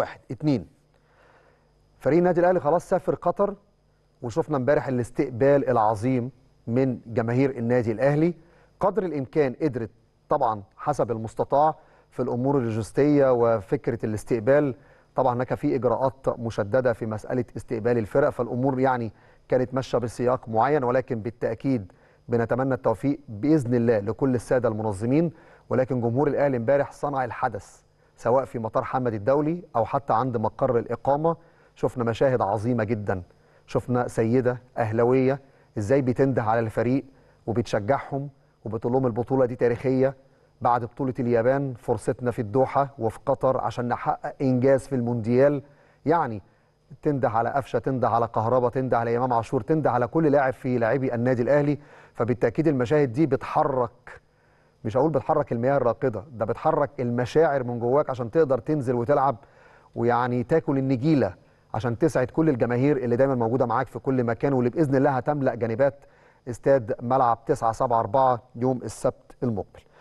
واحد اتنين فريق النادي الاهلي خلاص سافر قطر وشفنا امبارح الاستقبال العظيم من جماهير النادي الاهلي قدر الامكان قدرت طبعا حسب المستطاع في الامور اللوجستيه وفكره الاستقبال طبعا هناك في اجراءات مشدده في مساله استقبال الفرق فالامور يعني كانت ماشيه بسياق معين ولكن بالتاكيد بنتمنى التوفيق باذن الله لكل الساده المنظمين ولكن جمهور الاهلي امبارح صنع الحدث سواء في مطار حمد الدولي أو حتى عند مقر الإقامة شفنا مشاهد عظيمة جدا شفنا سيدة أهلوية إزاي بتنده على الفريق وبتشجعهم وبتقول لهم البطولة دي تاريخية بعد بطولة اليابان فرصتنا في الدوحة وفي قطر عشان نحقق إنجاز في المونديال يعني تنده على قفشه تنده على كهربا تنده على امام عاشور تنده على كل لاعب في لاعبي النادي الاهلي فبالتاكيد المشاهد دي بتحرك مش هقول بتحرك المياه الراقده ده بتحرك المشاعر من جواك عشان تقدر تنزل وتلعب ويعني تاكل النجيله عشان تسعد كل الجماهير اللي دايما موجوده معاك في كل مكان واللي باذن الله هتملا جانبات استاد ملعب 974 يوم السبت المقبل